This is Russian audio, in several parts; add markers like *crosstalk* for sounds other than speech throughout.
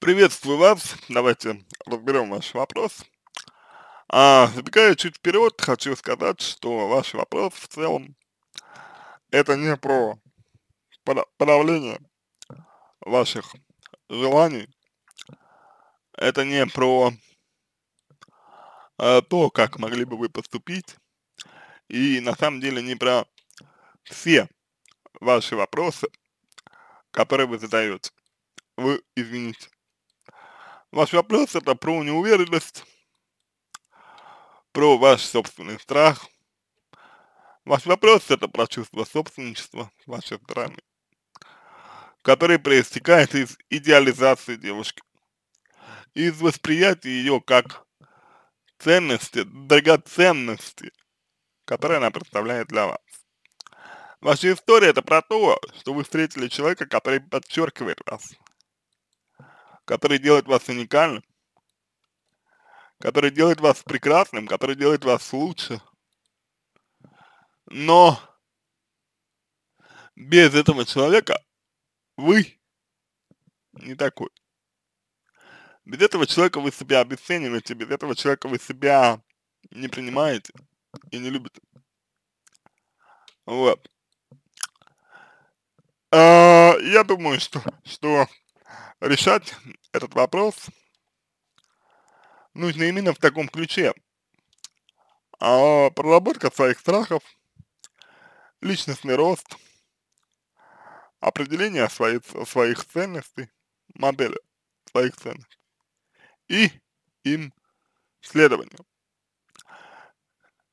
Приветствую вас. Давайте разберем ваш вопрос. А, забегая чуть вперед, хочу сказать, что ваш вопрос в целом это не про подавление ваших желаний, это не про э, то, как могли бы вы поступить, и на самом деле не про все ваши вопросы, которые вы задаете. Вы, извините, Ваши вопросы это про неуверенность, про ваш собственный страх. Ваш вопрос это про чувство собственничества с вашей стороны, которое проистекает из идеализации девушки, из восприятия ее как ценности, драгоценности, которые она представляет для вас. Ваша история это про то, что вы встретили человека, который подчеркивает вас, который делает вас уникальным, который делает вас прекрасным, который делает вас лучше. Но без этого человека вы не такой. Без этого человека вы себя обесцениваете, без этого человека вы себя не принимаете и не любите. Вот. А, я думаю, что, что решать этот вопрос нужно именно в таком ключе. А проработка своих страхов, личностный рост, определение своих, своих ценностей, модели своих ценностей и им следование.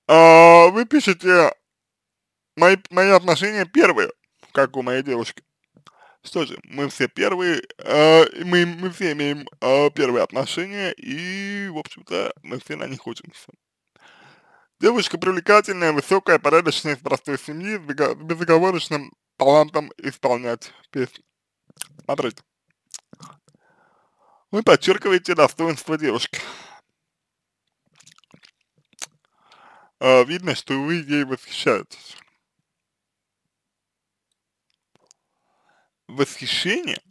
А, вы пишете мои, мои отношения первые, как у моей девушки что же, мы все первые, э, мы, мы все имеем э, первые отношения, и, в общем-то, мы все на них учимся. Девушка привлекательная, высокая, порядочная, из простой семьи, с безоговорочным талантом исполнять песни. Смотрите. Вы подчеркиваете достоинство девушки. Э, видно, что вы ей восхищаетесь. восхищение,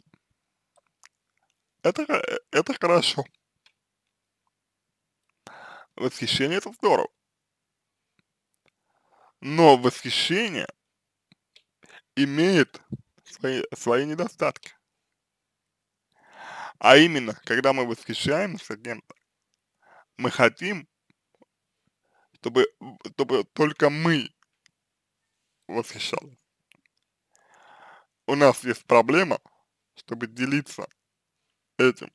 это, э, это хорошо. Восхищение это здорово. Но восхищение имеет свои, свои недостатки. А именно, когда мы восхищаемся кем-то, мы хотим, чтобы, чтобы только мы восхищались у нас есть проблема, чтобы делиться этим.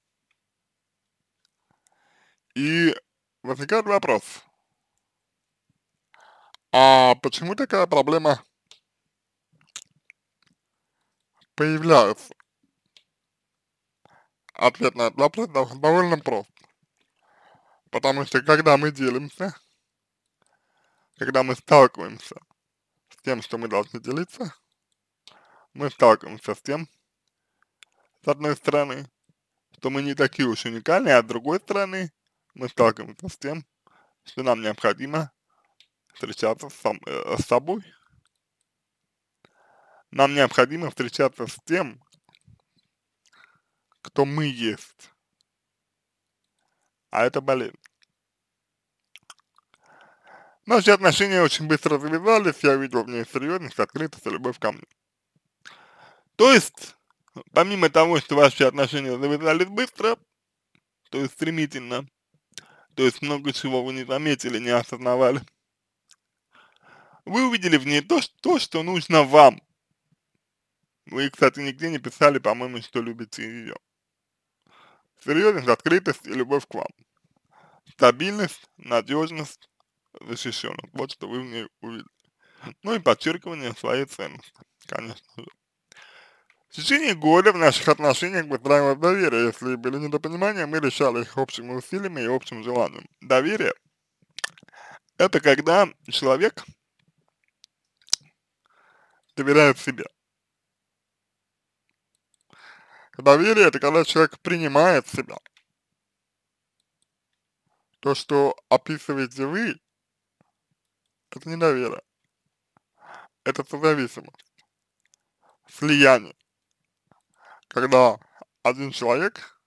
И возникает вопрос, а почему такая проблема появляется? Ответ на этот вопрос довольно прост. Потому что когда мы делимся, когда мы сталкиваемся с тем, что мы должны делиться, мы сталкиваемся с тем, с одной стороны, что мы не такие уж уникальные, а с другой стороны, мы сталкиваемся с тем, что нам необходимо встречаться с, сам, э, с собой. Нам необходимо встречаться с тем, кто мы есть. А это болезнь. Наши отношения очень быстро завязались, я увидел в ней серьезность, открытость и любовь ко мне. То есть, помимо того, что ваши отношения завязались быстро, то есть стремительно, то есть много чего вы не заметили, не осознавали, вы увидели в ней то, то что нужно вам. Вы, кстати, нигде не писали, по-моему, что любите ее. Серьезность, открытость и любовь к вам. Стабильность, надежность, защищенность. Вот что вы в ней увидели. Ну и подчеркивание своей ценности, конечно же. В течение года в наших отношениях было правило доверия. Если были недопонимания, мы решали их общими усилиями и общим желанием. Доверие – это когда человек доверяет себе. Доверие – это когда человек принимает себя. То, что описываете вы, это не доверие, Это созависимость. Слияние когда один человек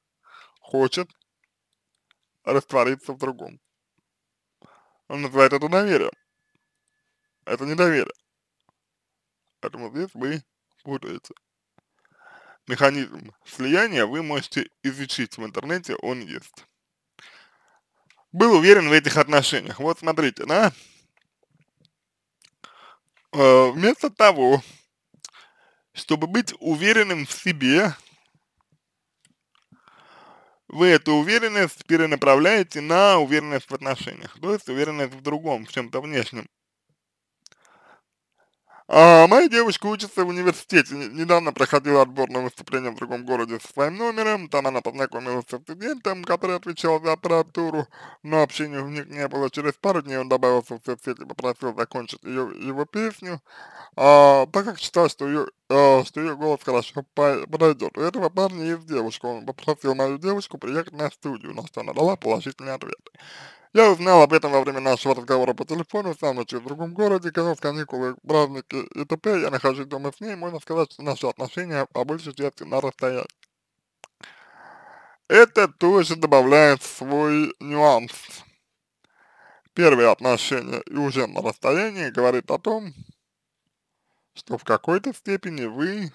хочет раствориться в другом. Он называет это доверием. Это не доверие. Поэтому здесь вы путаете. Механизм слияния вы можете изучить в интернете, он есть. Был уверен в этих отношениях. Вот смотрите, да? Э, вместо того, чтобы быть уверенным в себе, вы эту уверенность перенаправляете на уверенность в отношениях, то есть уверенность в другом, в чем-то внешнем. А, моя девочка учится в университете, недавно проходила отбор на выступление в другом городе со своим номером, там она познакомилась с студентом, который отвечал за аппаратуру, но общения у них не было. Через пару дней он добавился в соцсети, попросил закончить ее, его песню, а, так как считал, что ее, а, что ее голос хорошо пройдет. У этого парня есть девушка, он попросил мою девочку приехать на студию, на что она дала положительный ответ. Я узнал об этом во время нашего разговора по телефону, сам ночью в другом городе, конец каникулы, праздники и т.п. Я нахожусь дома с ней, можно сказать, что наши отношения по большей части на расстоянии. Это тоже добавляет свой нюанс. Первые отношения и уже на расстоянии говорит о том, что в какой-то степени вы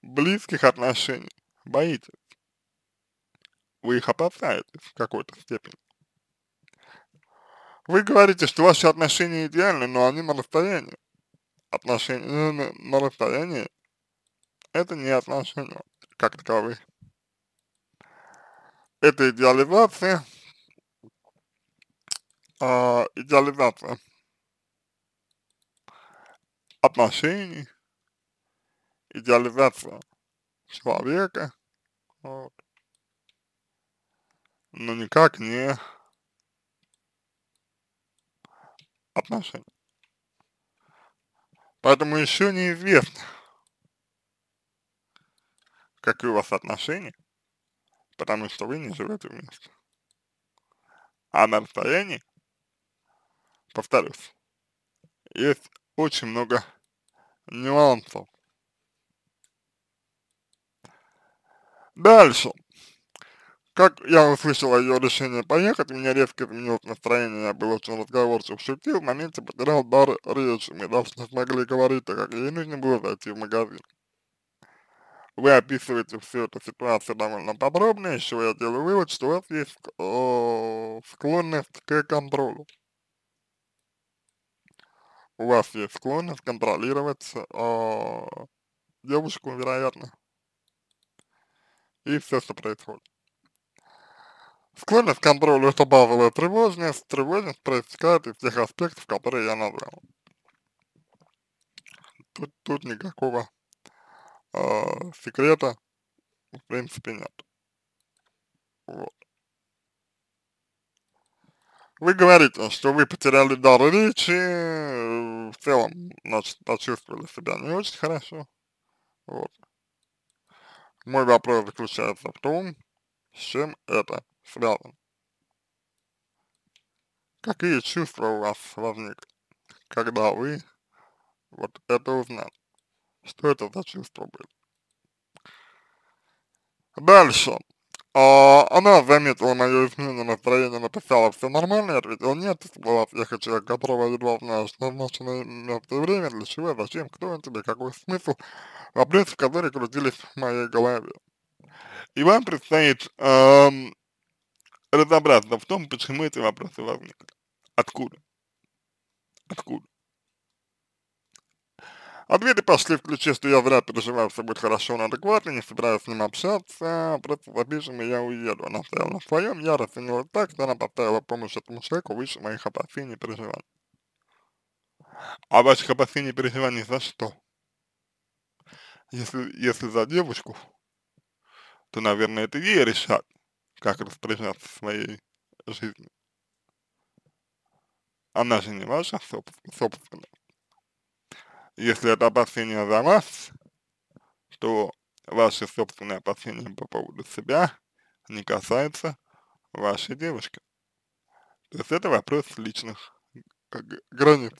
близких отношений боитесь вы их опасаетесь в какой-то степени. Вы говорите, что ваши отношения идеальны, но они на расстоянии. Отношения э, на, расстоянии – это не отношения как таковые. Это идеализация, э, идеализация отношений, идеализация человека, вот но ну, никак не отношения. Поэтому еще неизвестно, какие у вас отношения, потому что вы не живете вместе. А на расстоянии, повторюсь, есть очень много нюансов. Дальше. Как я услышал о ее решении поехать, у меня резко изменилось настроение, я был очень разговорчив, шутил, в моменте потерял дар речи, мы даже не смогли говорить, так как ей нужно было зайти в магазин. Вы описываете всю эту ситуацию довольно подробно, еще я делаю вывод, что у вас есть о, э, склонность к контролю. У вас есть склонность контролировать о, э, девушку, вероятно, и все, что происходит. Склонность к контролю добавила тревожность. Тревожность проистекает из тех аспектов, которые я назвал. Тут, тут никакого э, секрета, в принципе, нет. Вот. Вы говорите, что вы потеряли дар речи, в целом, значит, почувствовали себя не очень хорошо. Вот. Мой вопрос заключается в том, с чем это с Какие чувства у вас возникли, когда вы вот это узнали? Что это за чувства были? Дальше. А, она заметила мое изменение настроение, написала все нормально, я ответил нет, ты согласен, я хочу, которого едва знаешь, назначенное место и время, для чего, зачем, кто он тебе, какой смысл, вопросы, которые крутились в моей голове. И вам предстоит эм, разобраться в том, почему эти вопросы возникли. Откуда? Откуда? Ответы пошли в ключе, что я вряд переживаю все будет хорошо, но адекватно, не собираюсь с ним общаться, просто в и я уеду. Она стояла на своем, я расценила так, что она поставила помощь этому человеку выше моих опасений и переживаний. А ваших опасений и переживаний за что? Если, если за девочку, то, наверное, это ей решать, как распоряжаться своей жизнью. Она же не ваша соб собственность. Если это опасение за вас, то ваши собственные опасения по поводу себя не касаются вашей девушки. То есть это вопрос личных границ.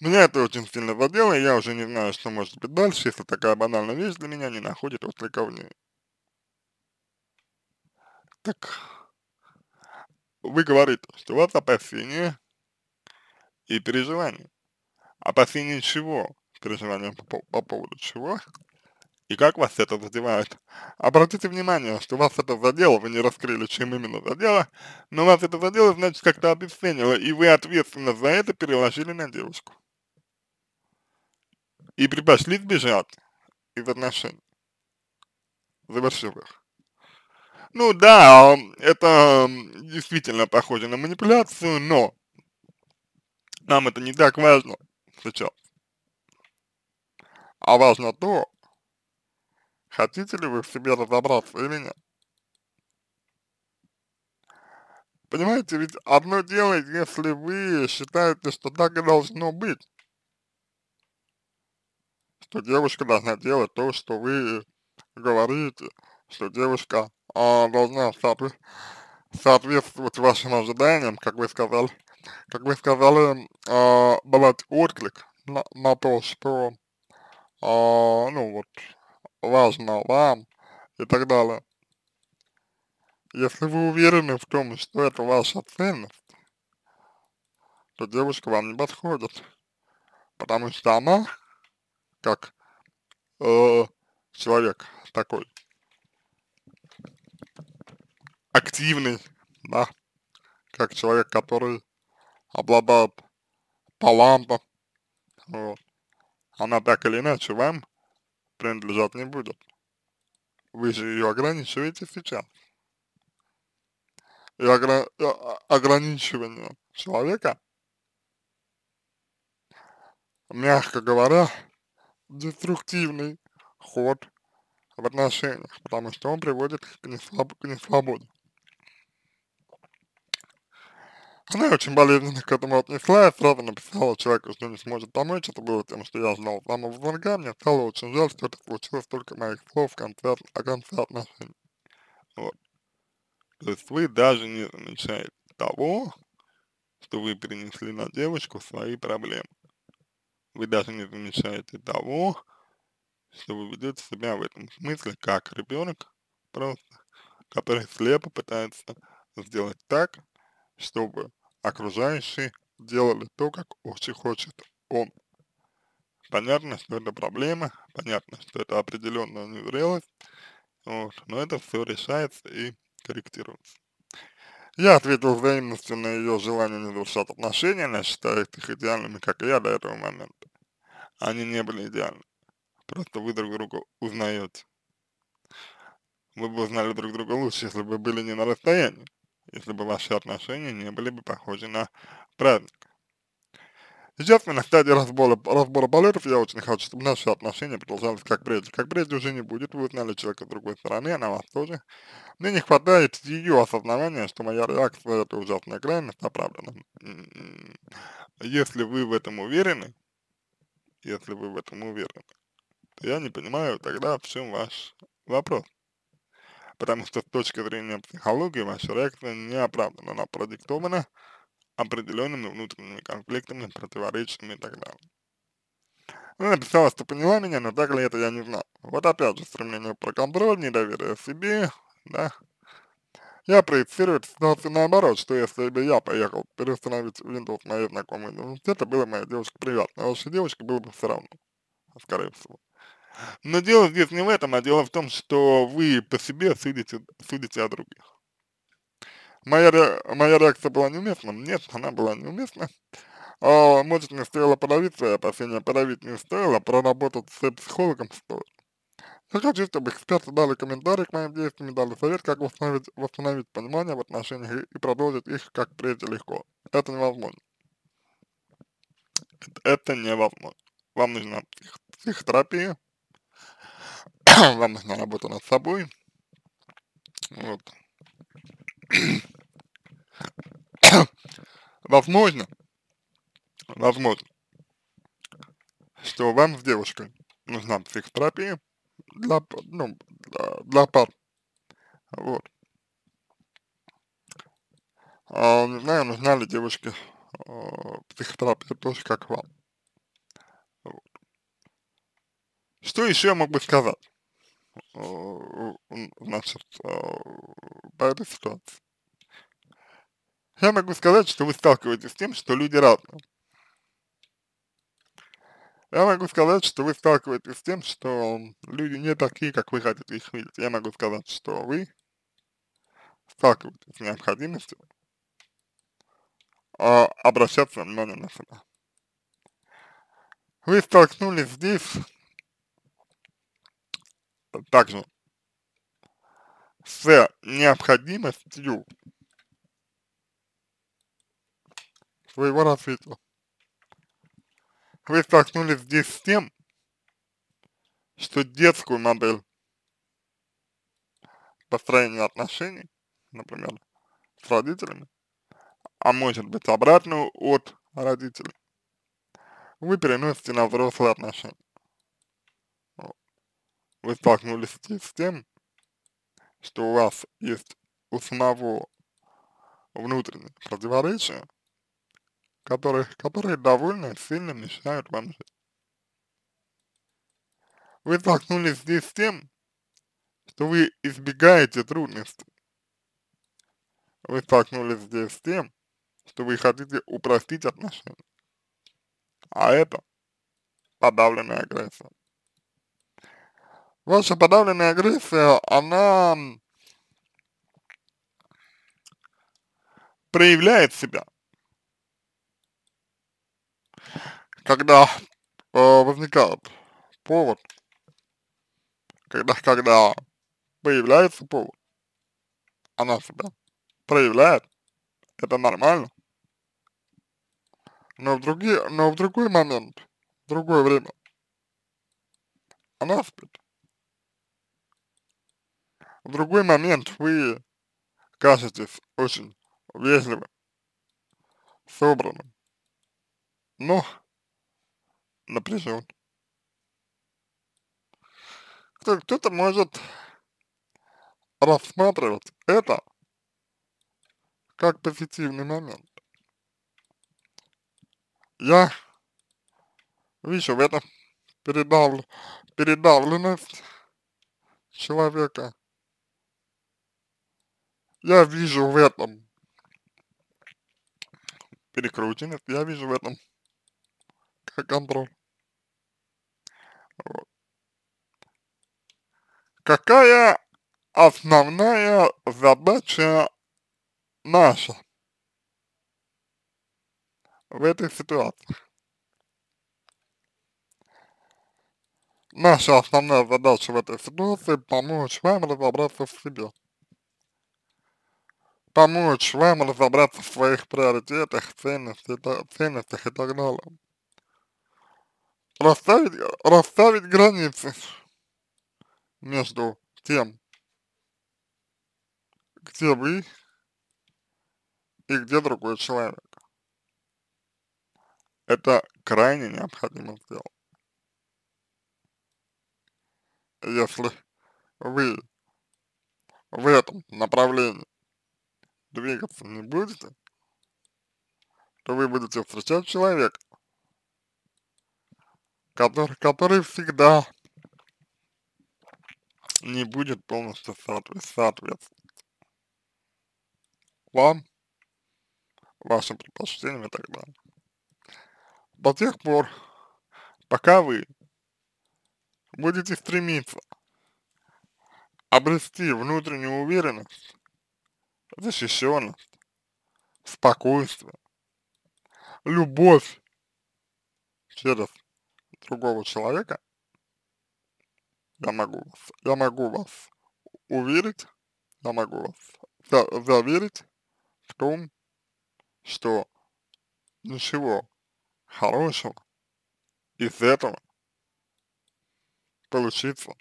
Меня это очень сильно задело, и я уже не знаю, что может быть дальше, если такая банальная вещь для меня не находит отклика в ней. Так, вы говорите, что у вас опасения и переживания. Опасения чего? Переживания по, по поводу чего? И как вас это задевает? Обратите внимание, что вас это задело, вы не раскрыли, чем именно задело, но вас это задело, значит, как-то обесценило, и вы ответственность за это переложили на девушку. И предпочли сбежать из отношений, завершив их. Ну да, это действительно похоже на манипуляцию, но нам это не так важно сейчас. А важно то, хотите ли вы в себе разобраться или нет. Понимаете, ведь одно дело, если вы считаете, что так и должно быть, что девушка должна делать то, что вы говорите, что девушка а, должна соотве соответствовать вашим ожиданиям, как вы сказали, как вы сказали, а, давать отклик на, на то, что, а, ну вот, важно вам и так далее. Если вы уверены в том, что это ваша ценность, то девушка вам не подходит, потому что она, как э, человек такой, активный, да, как человек, который обладает талантом, вот, она так или иначе вам принадлежать не будет. Вы же ее ограничиваете сейчас. И огра а, а, ограничивание человека, мягко говоря, деструктивный ход в отношениях, потому что он приводит к, несвоб к несвободе. Она очень болезненно к этому отнеслась, сразу написала человеку, что не сможет помочь, это было тем, что я знал самого звонка, мне стало очень жаль, что это получилось только моих слов в конце, о конце отношений. Вот. То есть вы даже не замечаете того, что вы принесли на девочку свои проблемы. Вы даже не замечаете того, что вы ведете себя в этом смысле как ребенок, просто, который слепо пытается сделать так, чтобы окружающие делали то, как очень хочет он. Понятно, что это проблема, понятно, что это определенная незрелость, вот, но это все решается и корректируется. Я ответил взаимностью на ее желание не завершать отношения, она считает их идеальными, как и я до этого момента. Они не были идеальны. Просто вы друг друга узнаете. Вы бы узнали друг друга лучше, если бы были не на расстоянии если бы ваши отношения не были бы похожи на праздник. Сейчас мы на стадии разбора, разбора полетов, я очень хочу, чтобы наши отношения продолжались как прежде. Как прежде уже не будет, вы узнали человека с другой стороны, она а вас тоже. Мне не хватает ее осознавания, что моя реакция – это ужасная крайность, оправдана. Если вы в этом уверены, если вы в этом уверены, то я не понимаю тогда в чем ваш вопрос потому что с точки зрения психологии ваша реакция не оправдана, она продиктована определенными внутренними конфликтами, противоречиями и так далее. Ну, написала, что поняла меня, но так ли это я не знаю. Вот опять же стремление про контроль, недоверие себе, да. Я проецирую ситуацию наоборот, что если бы я поехал переустановить Windows моей знакомой университета, было моей девушке приятно, а вашей девушке было бы все равно, скорее всего. Но дело здесь не в этом, а дело в том, что вы по себе судите, судите о других. Моя, моя реакция была неуместна? Нет, она была неуместна. А, может, не стоило подавить свои опасения, подавить не стоило, а проработать с психологом стоит. Я хочу, чтобы эксперты дали комментарий к моим действиям, дали совет, как восстановить, восстановить понимание в отношениях и, и продолжить их, как прежде, легко. Это невозможно. Это, это невозможно. Вам нужна псих, психотерапия, вам нужна работа над собой. Вот. *coughs* возможно, возможно, что вам с девушкой нужна психотерапия для, ну, для, пар. Вот. А, не знаю, нужна ли девушке а, психотерапия тоже как вам. Вот. Что еще я мог бы сказать? Э, значит, э, по этой ситуации. Я могу сказать, что вы сталкиваетесь с тем, что люди разные. Я могу сказать, что вы сталкиваетесь с тем, что люди не такие, как вы хотите их видеть. Я могу сказать, что вы сталкиваетесь с необходимостью э, обращаться внимание на себя. Вы столкнулись здесь также с необходимостью своего развития. Вы столкнулись здесь с тем, что детскую модель построения отношений, например, с родителями, а может быть обратную от родителей, вы переносите на взрослые отношения вы столкнулись с тем, что у вас есть у самого внутренние противоречия, которые, которые довольно сильно мешают вам жить. Вы столкнулись здесь с тем, что вы избегаете трудностей. Вы столкнулись здесь с тем, что вы хотите упростить отношения. А это подавленная агрессия ваша подавленная агрессия, э, она проявляет себя, когда э, возникает повод, когда, когда появляется повод, она себя проявляет, это нормально. Но в, другие, но в другой момент, в другое время, она спит. В другой момент вы кажетесь очень вежливым, собранным, но напряжен. Кто-то может рассматривать это как позитивный момент. Я вижу в этом передав... передавленность человека я вижу в этом перекрутин, я вижу в этом как контроль. Вот. Какая основная задача наша в этой ситуации? Наша основная задача в этой ситуации – помочь вам разобраться в себе помочь вам разобраться в своих приоритетах, ценностях, ценностях и так далее. Расставить, расставить границы между тем, где вы и где другой человек. Это крайне необходимо сделать. Если вы в этом направлении двигаться не будете, то вы будете встречать человека, который, который всегда не будет полностью соответствовать вам, вашим предпочтениям и так далее. До тех пор, пока вы будете стремиться обрести внутреннюю уверенность защищенность, спокойствие, любовь через другого человека, я могу вас, я могу вас уверить, я могу вас заверить в том, что ничего хорошего из этого получиться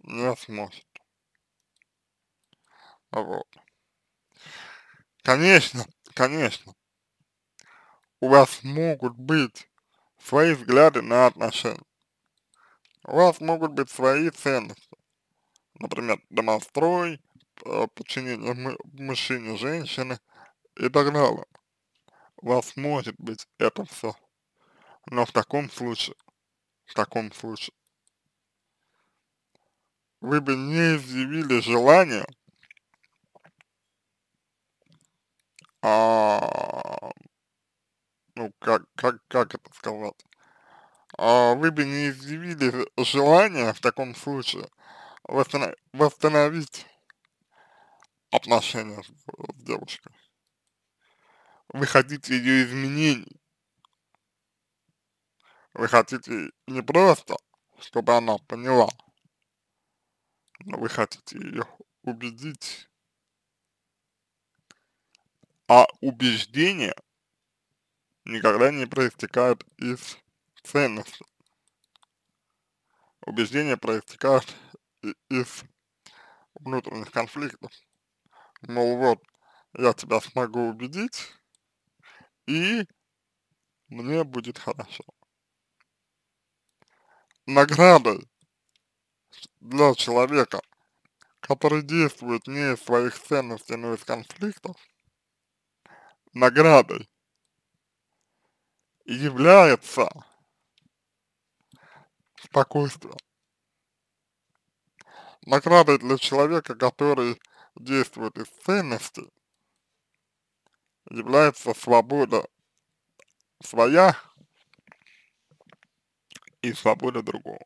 не сможет. Вот. Конечно, конечно, у вас могут быть свои взгляды на отношения. У вас могут быть свои ценности. Например, домострой, э, подчинение мужчине, женщине и так далее. У вас может быть это все. Но в таком случае, в таком случае, вы бы не изъявили желание а, ну, как, как, как это сказать, а, вы бы не изъявили желание в таком случае восстанов восстановить отношения с, с девушкой. Вы хотите ее изменений. Вы хотите не просто, чтобы она поняла, но вы хотите ее убедить а убеждения никогда не проистекают из ценностей. Убеждения проистекают из внутренних конфликтов. Мол, вот, я тебя смогу убедить, и мне будет хорошо. Наградой для человека, который действует не из своих ценностей, но из конфликтов, наградой является спокойствие. Наградой для человека, который действует из ценности, является свобода своя и свобода другого.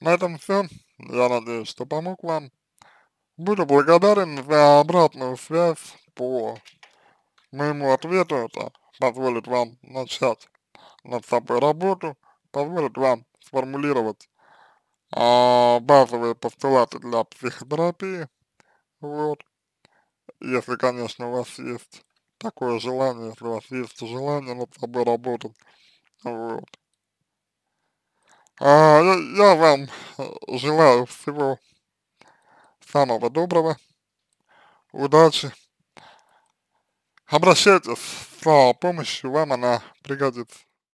На этом все. Я надеюсь, что помог вам. Буду благодарен за обратную связь по моему ответу это позволит вам начать над собой работу, позволит вам сформулировать а, базовые постулаты для психотерапии, вот, если, конечно, у вас есть такое желание, если у вас есть желание над собой работать, вот. А, я, я вам э, желаю всего самого доброго, удачи обращайтесь, с помощью вам она пригодится.